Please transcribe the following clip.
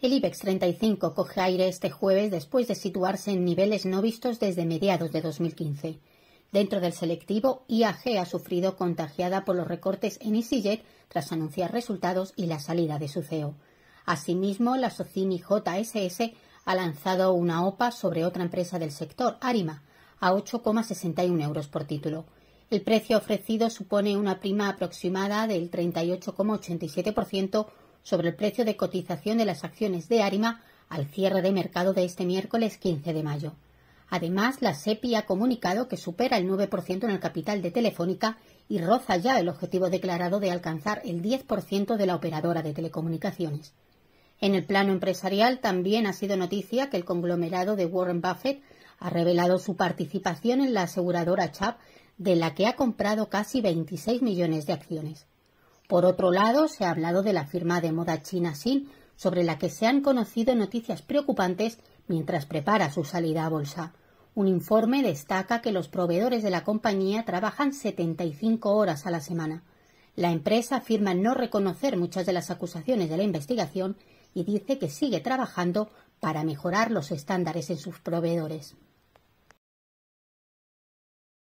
El IBEX 35 coge aire este jueves después de situarse en niveles no vistos desde mediados de 2015. Dentro del selectivo, IAG ha sufrido contagiada por los recortes en EasyJet tras anunciar resultados y la salida de su CEO. Asimismo, la Socini JSS ha lanzado una OPA sobre otra empresa del sector, Arima, a 8,61 euros por título. El precio ofrecido supone una prima aproximada del 38,87% sobre el precio de cotización de las acciones de Arima al cierre de mercado de este miércoles 15 de mayo. Además, la SEPI ha comunicado que supera el 9% en el capital de Telefónica y roza ya el objetivo declarado de alcanzar el 10% de la operadora de telecomunicaciones. En el plano empresarial también ha sido noticia que el conglomerado de Warren Buffett ha revelado su participación en la aseguradora CHAP, de la que ha comprado casi 26 millones de acciones. Por otro lado, se ha hablado de la firma de moda china Xin, sobre la que se han conocido noticias preocupantes mientras prepara su salida a bolsa. Un informe destaca que los proveedores de la compañía trabajan 75 horas a la semana. La empresa afirma no reconocer muchas de las acusaciones de la investigación y dice que sigue trabajando para mejorar los estándares en sus proveedores.